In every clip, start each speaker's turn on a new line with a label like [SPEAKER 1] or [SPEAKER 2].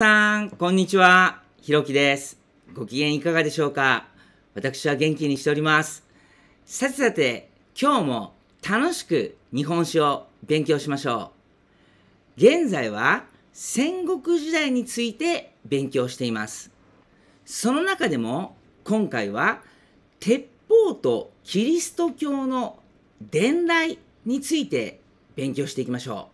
[SPEAKER 1] さん、こんにちは。ひろきです。ご機嫌いかがでしょうか私は元気にしております。さてさて、今日も楽しく日本史を勉強しましょう。現在は戦国時代について勉強しています。その中でも今回は鉄砲とキリスト教の伝来について勉強していきましょ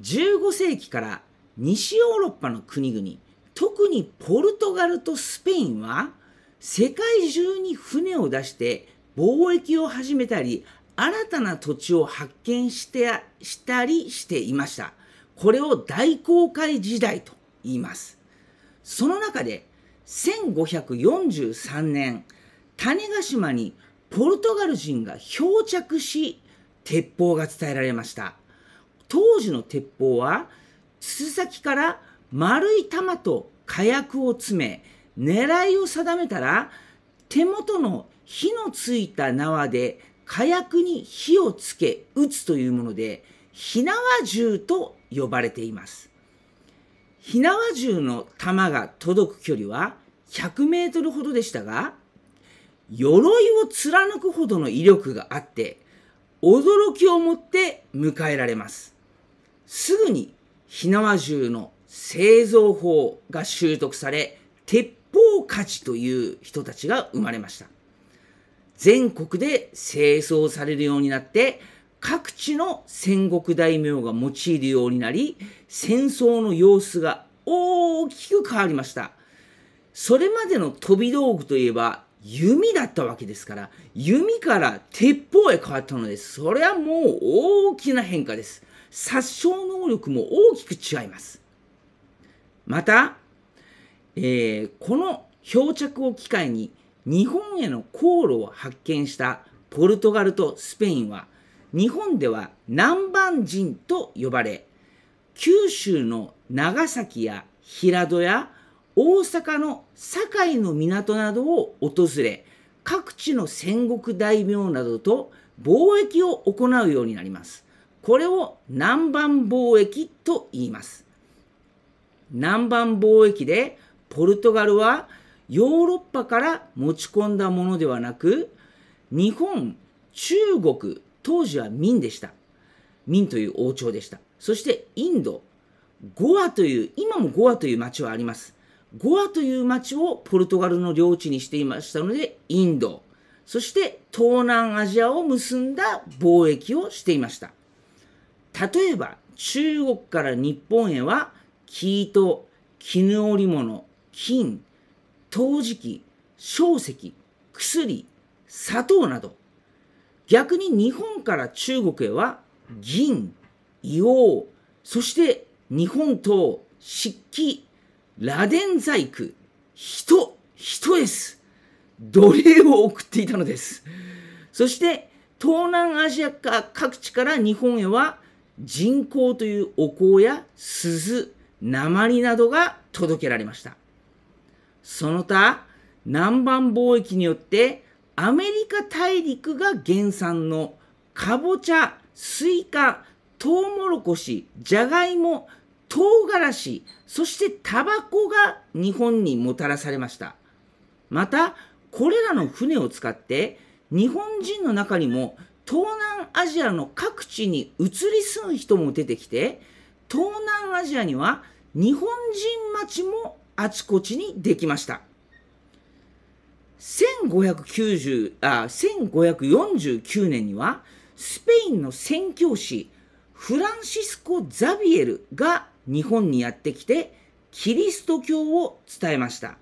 [SPEAKER 1] う。15世紀から西ヨーロッパの国々、特にポルトガルとスペインは、世界中に船を出して貿易を始めたり、新たな土地を発見してしたりしていました。これを大航海時代と言います。その中で、1543年、種子島にポルトガル人が漂着し、鉄砲が伝えられました。当時の鉄砲は筒先から丸い玉と火薬を詰め、狙いを定めたら、手元の火のついた縄で火薬に火をつけ撃つというもので、火縄銃と呼ばれています。火縄銃の弾が届く距離は100メートルほどでしたが、鎧を貫くほどの威力があって、驚きをもって迎えられます。すぐに火縄銃の製造法が習得され、鉄砲火事という人たちが生まれました。全国で製造されるようになって、各地の戦国大名が用いるようになり、戦争の様子が大きく変わりました。それまでの飛び道具といえば、弓だったわけですから、弓から鉄砲へ変わったので、それはもう大きな変化です。殺傷能力も大きく違います。また、えー、この漂着を機会に日本への航路を発見したポルトガルとスペインは日本では南蛮人と呼ばれ九州の長崎や平戸や大阪の堺の港などを訪れ各地の戦国大名などと貿易を行うようになります。これを南蛮貿易と言います。南蛮貿易でポルトガルはヨーロッパから持ち込んだものではなく日本中国当時は明でした明という王朝でしたそしてインドゴアという今もゴアという町はありますゴアという町をポルトガルの領地にしていましたので、インド、そして東南アジアを結んだ貿易をしていました。例えば、中国から日本へは、生糸、絹織物、金、陶磁器、硝石、薬、砂糖など、逆に日本から中国へは、銀、硫黄、そして日本刀、漆器螺鈿細工、人、人 S 奴隷を送っていたのです。そして、東南アジア各地から日本へは人工というお香や鈴、鉛などが届けられました。その他、南蛮貿易によってアメリカ大陸が原産のかぼちゃ、スイカ、トウモロコシ、じゃがいも、唐辛子、そしてタバコが日本にもたらされました。また、これらの船を使って、日本人の中にも東南アジアの各地に移り住む人も出てきて、東南アジアには日本人町もあちこちにできました。1590あ1549年にはスペインの宣教師フランシスコ・ザビエルが日本にやってきてキリスト教を伝えました。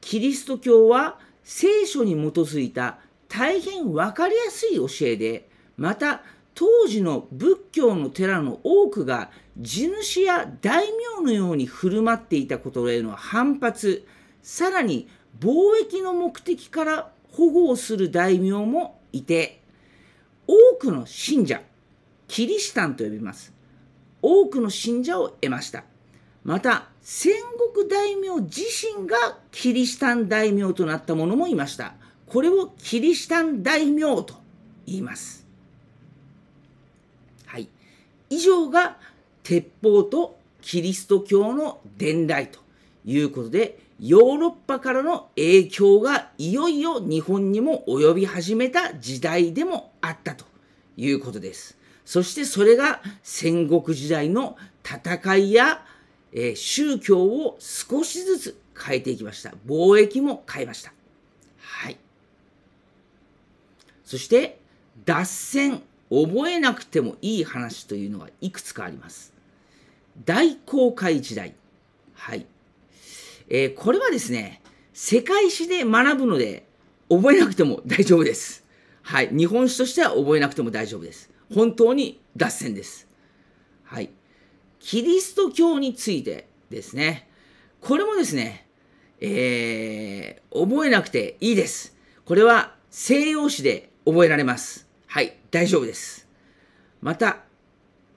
[SPEAKER 1] キリスト教は聖書に基づいた大変分かりやすい教えで、また当時の仏教の寺の多くが地主や大名のように振る舞っていたことへの反発、さらに貿易の目的から保護をする大名もいて、多くの信者、キリシタンと呼びます。多くの信者を得ました。また、戦国大名自身がキリシタン大名となった者もいました。これをキリシタン大名と言います。はい。以上が鉄砲とキリスト教の伝来ということで、ヨーロッパからの影響がいよいよ日本にも及び始めた時代でもあったということです。そしてそれが戦国時代の戦いや、えー、宗教を少しずつ変えていきました。貿易も変えました。はい。そして、脱線、覚えなくてもいい話というのがいくつかあります。大航海時代。はい。えー、これはですね、世界史で学ぶので、覚えなくても大丈夫です。はい。日本史としては覚えなくても大丈夫です。本当に脱線です。はい。キリスト教についてですね。これもですね、えー、覚えなくていいです。これは西洋史で覚えられます。はい、大丈夫です。また、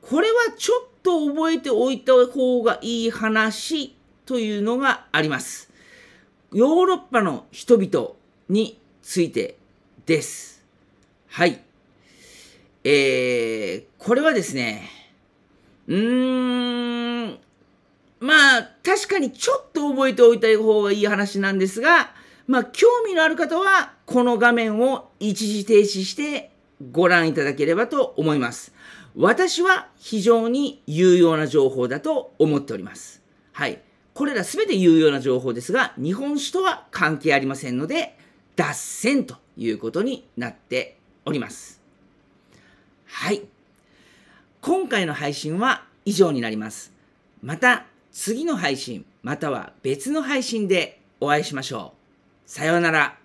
[SPEAKER 1] これはちょっと覚えておいた方がいい話というのがあります。ヨーロッパの人々についてです。はい。えー、これはですね、うーん、まあ、確かにちょっと覚えておいた方がいい話なんですが、まあ、興味のある方は、この画面を一時停止してご覧いただければと思います。私は非常に有用な情報だと思っております。はい。これら全て有用な情報ですが、日本史とは関係ありませんので、脱線ということになっております。はい。今回の配信は以上になります。また次の配信、または別の配信でお会いしましょう。さようなら。